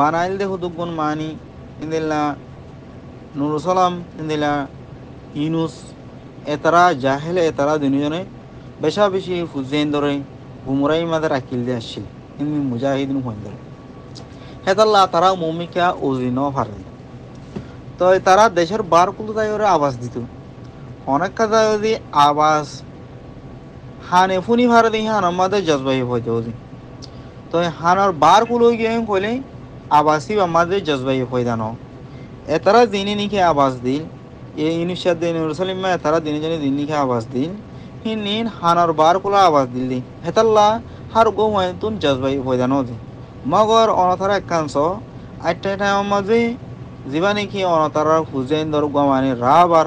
ಬಾನಾಯಿಲ್ದೆ ಹುದುಗ್ಗುನ್ মানি ইন্দিল্লা নুরুসালাম ইন্দিল্লা ইনুস এতারা জাহেলে এতারা দুজনে বেশা বেশি ফুজেন ধরে ঘুমরাই মাদের আকিল দিয়ে আসছিল ইন্দিন মুজাহিদ হইন ধরে হেতাল্লা তারা মমিকা উজিন ফারেন তো তারা দেশের বার কুল দায়ে আবাস দিত অনেক কথা যদি আবাস হানে ফুনি ফারে দিই হান আমাদের জজবাহি হয়ে ওজি তো হানার বার কুলো গিয়ে কইলে আবাসই আমাদের জজবাই ফয়দান এতারা দিনে নিখে আবাস দিল এ ইউনিভার্সিয়াত দিন ইউরুসালিম এতারা দিনে জানি দিন নিখে আবাস দিল হি নিন হানার বার কোলা আবাস দিল দি হেতাল্লা হার গো তুম জজবাই ফয়দান দি মগর অনাথার একাংশ আটটা টাইম মাঝে যিবা নাকি অনাতারা হুজেন দর গুয়ামানি রাবার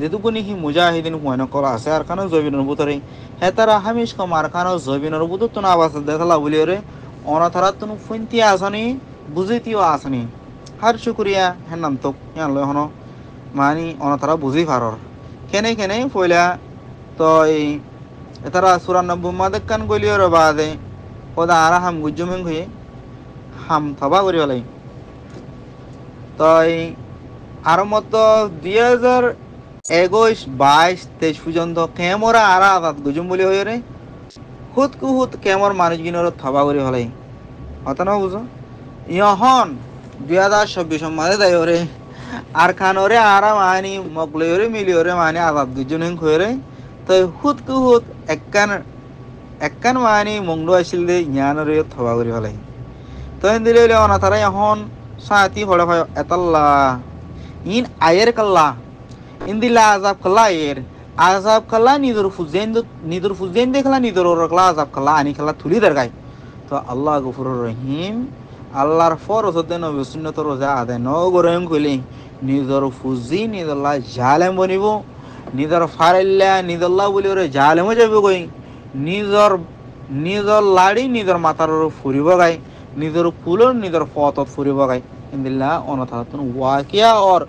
যেটুকু নাকি মোজা আহি দিন হুয়েন কল আছে আর কানো জবিনর বুতরে হেতারা হামিস কম আর কানো জবিনর বুতর তুন আবাস দেখালা বলিও রে অনাথারা তুন ফুন্তি আসানি বুঝিতিও আসনি হার শুক্রিয়া হ্যাঁ নাম তো হ্যাঁ লয় হনো মানি অনতারা বুঝি ফারর কেনে কেনে পয়লা তো এই তারা সুরানব্বই মাদক কান গলিয়র বাদে ওদা আর হাম গুজমিং হয়ে হাম থবা করি হলাই তো এই আর মত দুই হাজার একুশ বাইশ তেইশ পর্যন্ত কেমরা আর আদাত গুজুম বলি হয়ে রে হুত কুহুত কেমর মানুষগিনোর থবা করি হলাই অত বুঝো ইহন দুই হাজার চব্বিশ মাঝে যাই ওরে আর খানরে আরাম আনি মিলি মিলিওরে মানে আজাদ দুজনে খোরে তো হুত কু হুত এক্কান একখান মানে মঙ্গল আসিল দে ইয়ানরে থবা করি ফেলাই তো দিলে অনা তারা এখন সাঁতি হড়ে হয় এতাল্লা ইন আয়ের কাল্লা ইন দিলা আজাব কাল্লা আয়ের আজাব কাল্লা নিজর ফুজেন নিজর ফুজেন দেখলা নিজর ওর কাল্লা আজাব কাল্লা আনি কাল্লা তুলি দরকাই তো আল্লাহ গফুর রহিম আল্লাহর ফরজ দেন সুন্নত রোজা আদায় ন গ্রহণ করলে নিজর ফুজি নিজল্লা জালেম বনিব নিজর ফারেল্লা নিজল্লা বলি ওরে জালেমও যাব গই নিজর নিজর লাড়ি নিজর মাথার ফুরিব গাই নিজর ফুল নিজর ফতত ফুরিব গাই ইন্দিল্লা অনথাতন ওয়াকিয়া অর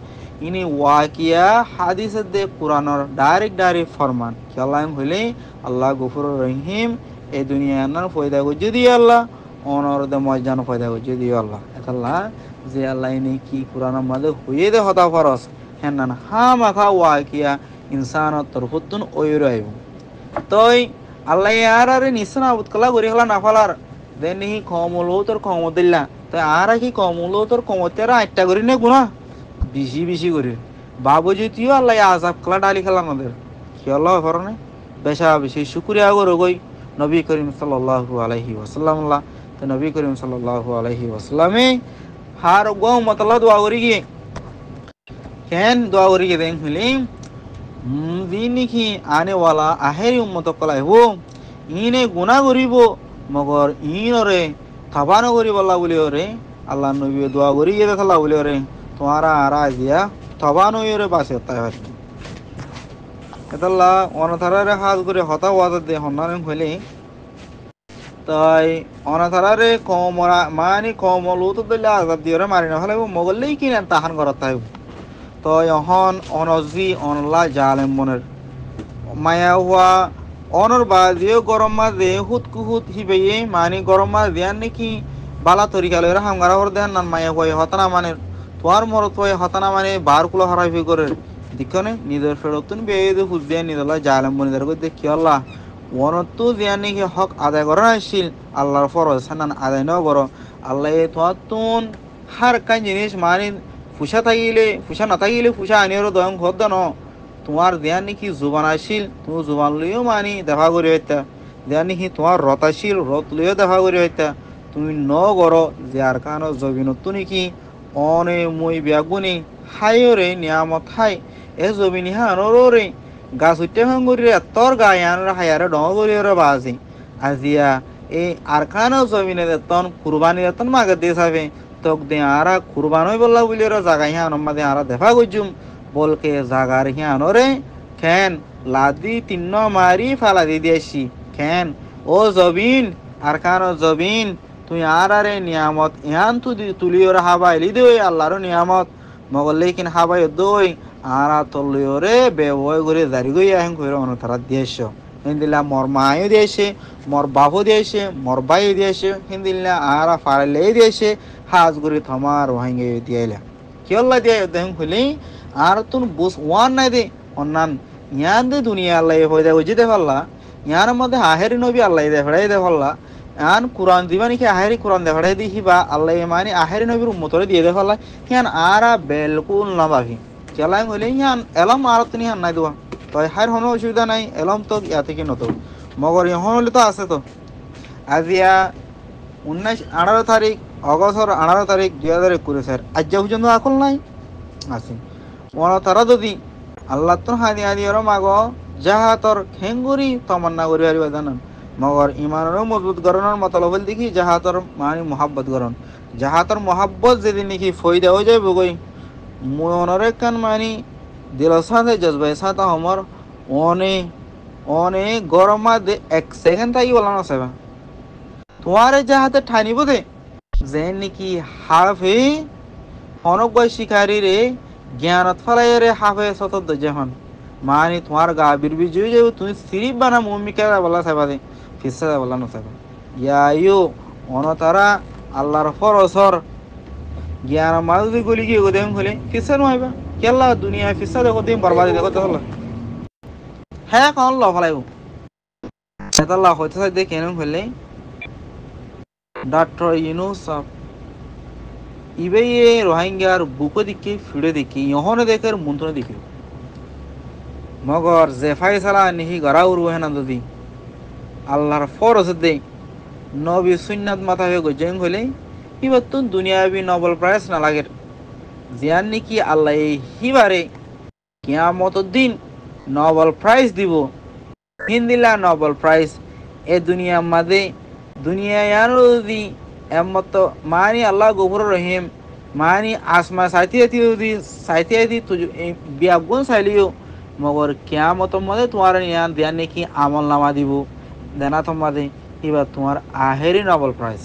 ইনি ওয়াকিয়া হাদিস দে কোরআনর ডাইরেক্ট ডাইরেক্ট ফরমান খেলাম হইলে আল্লাহ গফুর রহিম এই দুনিয়া ফয়দা যদি আল্লাহ অনরদে ময়জানো পয়দা করছে দিও আল্লাহ আল্লাহ যে আল্লাহ ইনি কি কোরআন মাঝে হইয়ে দে হতা ফরস হ্যাঁ না হা মাথা ওয়া কিয়া ইনসানত তরফুতুন ওইর আইব তই আল্লাহ আর আরে নিশ্চয় আবুদ কলা গড়ি হলা না ফলার দেন হি কমল তোর কম দিল্লা তাই আর কি কমল তোর কমতে আটটা করি নে গুণা বেশি বেশি করি বাবু যদিও আল্লাহ আজাব খেলা ডালি খেলা আমাদের কি আল্লাহ ফরনে বেশা বেশি শুক্রিয়া করো গই নবী করিম সাল্লাহ আলহি ওসাল্লামল্লাহ তো নবী করিম সাল্লাল্লাহু আলহি আসলামে হার গো মতলা দোয়া করি গিয়ে কেন দোয়া করি গিয়ে দেন হলি দিনিখি আনেওয়ালা আহেরি উম্মত কলাই হো ইনে গুণা করিব মগর ইনরে থাবা নগরিবল্লা বলি ওরে আল্লাহ নবী দোয়া করি গিয়ে দেখাল্লা বলি ওরে তোমারা আরা দিয়া থাবা নইরে বাসে তাই হয় এতাল্লা অনথারারে হাত করে হতা ওয়াদা দে হন্নারেন হইলে তাই অনাথারারে কমরা মানি কমল তো দিলে আজাদ দিয়ে মারি হলে মোগলেই কিনেন তাহান ঘরত তাই তই অহন অনজি অনলা জালেম মনের মায়া হওয়া অনর বাজিও গরম মাছ হুত কুহুত হিবে মানি গরম মাছ দেয়ান নাকি বালা তরিকা লইরা হামগারা হর দেন নান মায়া হয়ে হতানা মানে তোয়ার মরত হয়ে হতানা মানে বার কুলো হারাই করে দিকনে নিজের ফেরত তুমি বেয়ে হুজ দিয়ে নিজলা জালেম মনিদার দেখি আল্লাহ ওনত্তু জিয়ানিহি হক আদায় করা আসছিল আল্লাহর ফরজ সানান আদায় ন করো আল্লাহ তোয়াতুন হার কান জিনিস মানি ফুসা থাকিলে ফুসা না থাকিলে ফুসা আনিয়ারও দয়ং হদ্দ ন তোমার দেয়া নাকি জুবান আসিল তুমি জুবান লইও মানি দেখা করি হইতা দেয়া নাকি তোমার রথ আসিল রথ লইও দেখা করি হইতা তুমি ন করো যে আর কান জবিনত্তু নাকি অনে মই ব্যাগুনি হাইও রে নিয়ামত হাই এ জবিনি হা রে গাছ উঠতে ভাঙ্গুরে তোর গায়ান হায়ারে ডরে বাজি আজিয়া এই আরখানো জমিনে তন কুরবানি তন মাগে দিয়ে সাবে তোক দে আরা কুরবানই বললা বলি রে জাগাই হ্যাঁ অনম্মা দে আরা দেখা গইজুম বলকে জাগার হ্যাঁ অনরে খেন লাদি তিন্ন মারি ফালা দি দিয়েছি খেন ও জবিন আরখানো জবিন তুই আর আরে নিয়ামত ইহান তুই তুলিও হাবাই লিদে আল্লাহর নিয়ামত মগল লেকিন হাবাই দই ആറാ തൊള്ളിയോറ് ബേവോയ് ദരികുയാഹും കുരവന തറ ദേഷ്യം ಹಿಂದಿಲ್ಲ ಮೊರ್ ಮಾಯು ದೇಶೆ ಮೊರ್ ಬಾಹು ದೇಶೆ ಮೊರ್ ಬಾಯಿ ದೇಶೆ ಹಿಂದಿಲ್ಲ ಆರ ಫಾರಲ್ಲೇ ದೇಶೆ ಹಾಸ್ ಗುರಿ ಥಮಾರ್ ವಾಂಗೆ ದೇಲ ಕೇವಲ ದೇ ದೆಂ ಹುಲಿ ಆರತುನ್ ಬುಸ್ ವಾನ್ ನದೆ ಒನ್ನಾನ್ ಯಾಂದ ದುನಿಯಾ ಅಲ್ಲ ಹೋಯ್ದೆ ಉಜಿದೆ ಹೊಲ್ಲ ಯಾನ ಮಧ್ಯೆ ಆಹೇರಿ ನೋಬಿ ಅಲ್ಲ ಇದೆ ಹೊಡೆಯಿದೆ ಹೊಲ್ಲ ಯಾನ್ ಕುರಾನ್ ದಿವಾನಿಕೆ ಆಹೇರಿ ಕುರಾನ್ ದೆ ಹೊಡೆದಿ ಹಿಬಾ ಅಲ್ಲ ಮಾನಿ ಆಹೇರಿ ನೋಬಿರು ಮುತೊರೆ ದಿಯದೆ ಹೊಲ್ಲ ಯಾನ್ ಆರ ಬೆಲ್ಕುಲ್ ನಬಾಹಿ খেলাং হইলে ইহান এলাম আর তিনি হান নাই দোয়া তই হাইর হনো অসুবিধা নাই এলাম তো ইয়া থেকে নত মগর ইহন হলে তো আছে তো ইয়া উনিশ আঠারো তারিখ অগস্টর আঠারো তারিখ দুই হাজার একুশে স্যার আজ যা পর্যন্ত আকল নাই আছে মন তারা যদি আল্লাহ তোর হাদি হাদি আর মাগ যাহা তোর খেঙ্গুরি তমান্না করি হারিবা জানান মগর ইমানেরও মজবুত গরণের মতলব দেখি যাহা তোর মানে মহাব্বত গরণ যাহা তোর মহাব্বত যেদিন নাকি ফয়দা হয়ে যায় বগৈ મોનરેકન માની દિલ સાથે જજ્બે સાથે অনে ઓને ઓને ગરમમાં এক সেকেন্ড তাই বলা না সেবা তোমারে যা হাতে ঠানিব দে যে নাকি হাফে অনক গয় শিকারী রে জ্ঞানত ফলাই রে হাফে সতত যেহন মানে তোমার গা বিরবি জুই যাবে তুমি সিরিপ বানা মমিকা বলা সেবা দে ফিসা বলা না সেবা ইয়া ইউ অনতারা আল্লাহর ফরসর ಗ್ಯಾರ ಮಾಡಿದ್ರೆ ಗೋಲಿಗೆ ಹೋಗೋದೇ ಗೋಲಿ ಫಿಸರ್ ಮಾಯ್ಬ ಎಲ್ಲ ದುನಿಯಾ ಫಿಸರ್ ಹೋಗೋದೇ ಬರ್ಬಾದ ಗೊತ್ತಲ್ಲ হ্যাঁ কখন লফলাইব নেতাল্লা হইতে সাইড দিয়ে কেন হলে ডাক্তার ইউনুস ইবে রোহিঙ্গার বুকো দিকে ফিড়ে দেখি ইহনে দেখে মন্ত্রণে দেখি মগর জেফাই সালা নিহি গরা উরু হেনা যদি আল্লাহর ফরজ দে নবী সুন্নাত মাথা হয়ে গজ্জাইম হলেই নবল ದುನಿಯಾವಿ না লাগে জিয়ান জিয়ান্নিকি আল্লাহ হিবারে কিয়ামত দিন নবল প্রাইজ দিব হিন্দিলা নবল প্রাইজ এ দুনিয়া মাদে দুনিয়া ইয়ানুদি এমত মানি আল্লাহ গফুর রহিম মানি আসমা সাইতে দি সাইতে দি তুজ বিয়াগুন সাইলিও মগর কিয়ামত মদে তোমার ইয়ান দিয়ান কি আমল নামা দিব দেনা তোমাদে এবার তোমার আহেরি নবল প্রাইজ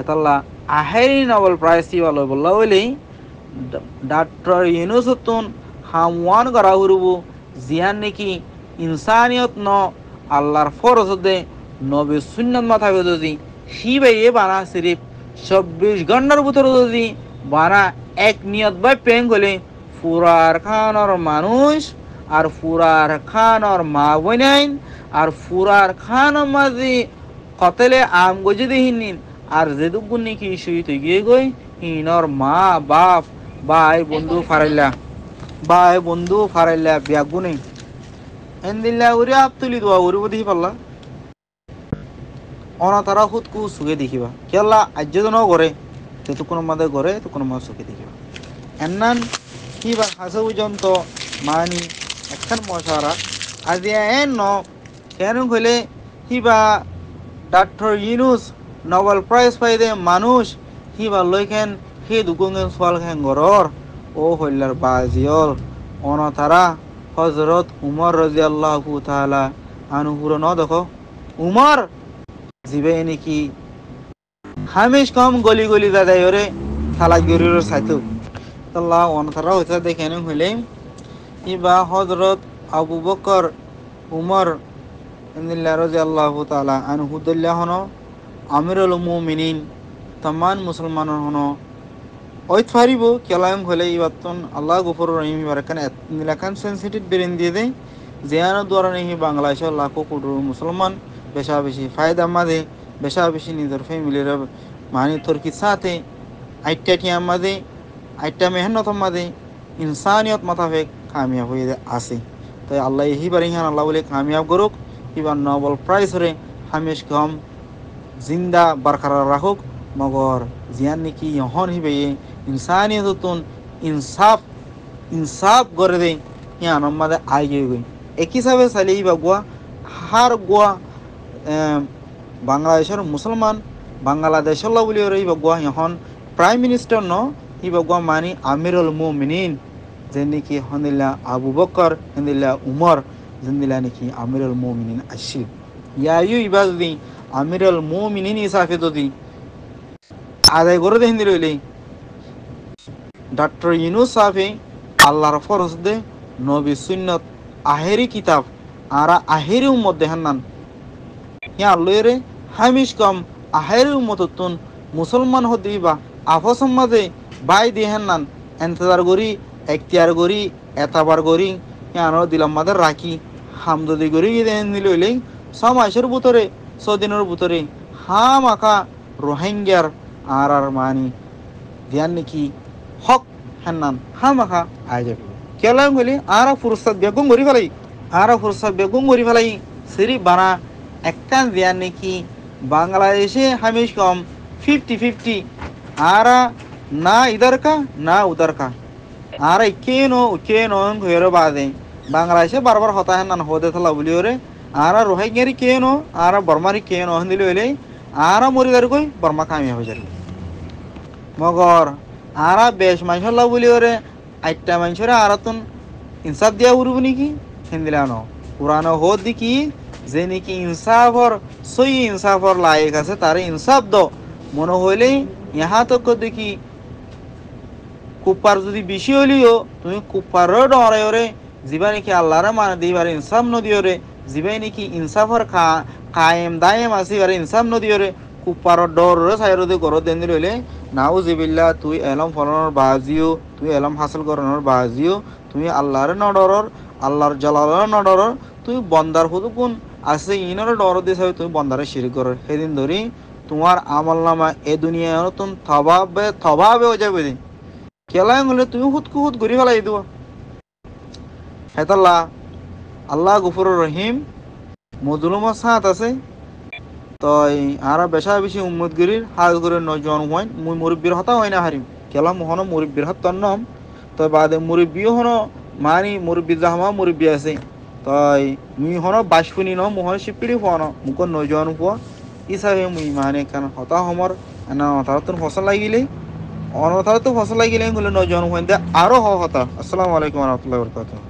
এতাল্লাহ আহেরি নবল প্রায়সি বলো বললা বলি ডাক্টর ইউনুসুতুন হামওয়ান করা হুরবু জিয়ান নাকি ইনসানিয়ত ন আল্লাহর ফরসদে নবে সুন্নত মাথা সি বাইয়ে বানা সিরিফ চব্বিশ ঘন্টার ভিতর যদি বানা এক নিয়ত বা পেং হলে ফুরার খানর মানুষ আর ফুরার খানর মা বইনাইন আর ফুরার খান মাঝি কতলে আম গজে দিহিন আর যেটুকু কি শুই তুই গিয়ে গই হিনর মা বাপ ভাই বন্ধু ফারাইলা ভাই বন্ধু ফারাইলা বিয়াগু নেই এন্দিল্লা উরি আপ তুলি দোয়া উরিব দেখি পাল্লা অনা তারা হুদকু সুগে দেখিবা কেলা আজ্য যেন করে তো তো কোনো মাদের করে তো কোনো মাদের সুখে দেখিবা এন্নান কিবা বা হাসে পর্যন্ত মানি এখন মশারা আজিয়া এন্ন ন কেন হইলে কিবা বা ডাক্তার ইউনুস নোবেল প্রাইজ পাই দে মানুষ সি বাল্লৈখেন সেই দুগুঙে ছোৱালখেন গড়ৰ অ হল্যাৰ বাজিয়ল অনথাৰা হজরত উমর রাজি আল্লাহ তালা আনুহুর ন দেখো উমর জিবে নাকি হামিশ কম গলি গলি দাদাই ওরে থালা গরির সাইতু তাল্লাহ অনথারা হইতে দেখে নে হইলে ইবা হজরত আবু বকর উমর রাজি আল্লাহ তালা আনুহুদুল্লাহন আমিরুল মিনিন তামান মুসলমান হন ওই ফারিব কেলায়ম হলে ইবাত্তন আল্লাহ গুফর রহিম বারাকান নীলাকান সেন্সিটিভ ব্রেন দিয়ে দেয় জিয়ানো দ্বারা নেহি বাংলাদেশ লাখো কোটি মুসলমান বেশা বেশি ফায়দা মাদে বেশা বেশি নিজের ফ্যামিলির মানি তুর্কির সাথে আইটা টিয়া মাদে আইটা মেহনত মাদে ইনসানিয়ত মাথাফেক কামিয়াব হয়ে আছে তাই আল্লাহ ইহিবার ইহান আল্লাহ বলে কামিয়াব করুক ইবার নবল প্ৰাইজৰে হামেশ গম জিন্দা বরকরার রাখুক মগর জিয়ান कि ইহন হিবে बे इंसानियत ইনসাফ इंसाफ इंसाफ कर दे यहाँ नम्मा आई गई गई एक हिसाब হার গোয়া বাংলাদেশের মুসলমান বাংলাদেশের বলি ইবা বাগুয়া ইহন প্রাইম মিনিস্টার ন ই বাগুয়া মানি আমিরুল মুমিনিন যে নাকি হন্দিল্লা আবু বকর হন্দিল্লা উমর যেদিলা নাকি আমিরুল মুমিনিন আসিল ইয়াইও ইবা যদি আমিরাল মোমিনিন ইসাফিদ হতি আদায় করে দেহিন রইলেই ডাক্তার ইউনুস সাফি আল্লাহর ফরজ দে নবী সুন্নত আহেরি কিতাব আর আহেরি উম্মত দেহান নান হ্যাঁ আল্লুয়েরে হামিশ কম আহেরি উম্মত তুন মুসলমান হতে বা মাঝে বাই দেহান নান এন্তজার করি এখতিয়ার করি এতাবার করি হ্যাঁ দিলাম মাদের রাখি হামদদি করি দেহেন দিল সমাজের ভিতরে ছদিনের ভিতরে হা মাকা রোহিঙ্গার আর আর মানি ধ্যান নাকি হক হান্নান হা মাখা আয় যাবে কেলাম গলি আর ফুরসাদ বেগুন গড়ি ফেলাই আর ফুরসাদ বেগুন গড়ি ফেলাই সেরি বানা একখান ধ্যান নাকি বাংলাদেশে হামেশ কম ফিফটি ফিফটি আর না কা না কা আর কেন কেন হয়ে বাদে বাংলাদেশে বারবার হতাহান হতে থালা বলি ওরে ಆರ ರೋಹಿಂಗ್ಯರಿಗೆ ಏನು ಆರ ಬರ್ಮಾರಿಗೆ ಏನು কই বর্মা ಆರ হয়ে যাবে মগর ಜರಿ বেশ ಆರ ಬೇಷ್ ಮನುಷ್ಯಲ್ಲ ওরে আটটা মানুষের আরাতন ইনসাফ দিয়া উড়ব নাকি নো পুরানো হো দেখি যে নাকি ইনসাফর সই ইনসাফর লাইক আছে তার ইনসাফ দ মনে হইলে ইহা তো দেখি কুপার যদি বেশি হলিও তুমি কুপারও ডরে ওরে যিবা নাকি আল্লাহরে মানে দিবার ইনসাফ নদী ওরে যিবাই কি ইনসাফর খা কায়েম দায়েম আছে ইনসাফ ইনচাফ নদীৰে কুপাৰৰ ডৰৰে চাইৰতে ঘৰত দেন ৰ'লে নাও জিবিল্লা তুই এলম ফলনের বাজিও তুই এলম হাসল কৰণৰ বাজিও তুমি আল্লাহৰে নডৰৰ আল্লাহৰ জলালৰ নডৰৰ তুই বন্দার সুদু কোন আছে ইনৰে ডৰ দিছে তুমি বন্দারে শির কর সেদিন ধরি তোমার আমল নামা এ দুনিয়া নতুন থবাবে থবাবে ও যাবে দিন কেলায় হলে তুমি হুদ কুহুদ ঘুরি ফেলাই দিব হেতাল্লা আল্লাহ গুফর রহিম মজলুমর সাত আছে তই আর বেশা বেশি উম্মদগিরির হাজ করে নজন হয় মুই মুরব্বীর হতা হয় না হারিম কেলাম হন মুরব্বীর হাত তন্নম তই বাদে মুরব্বী হন মানি মুরব্বী জাহমা মুরব্বী আছে তই মুই হন বাসপুনি ন মোহন শিপিড়ি হন মুক নজন হওয়া ইসাবে মুই মানে কেন হতা হমর না অথারতন ফসল লাগিলেই অনথারত ফসল লাগিলে হলে নজন হয় দে আরো হতা আসসালামু আলাইকুম রহমতুল্লাহ বরকাতুহ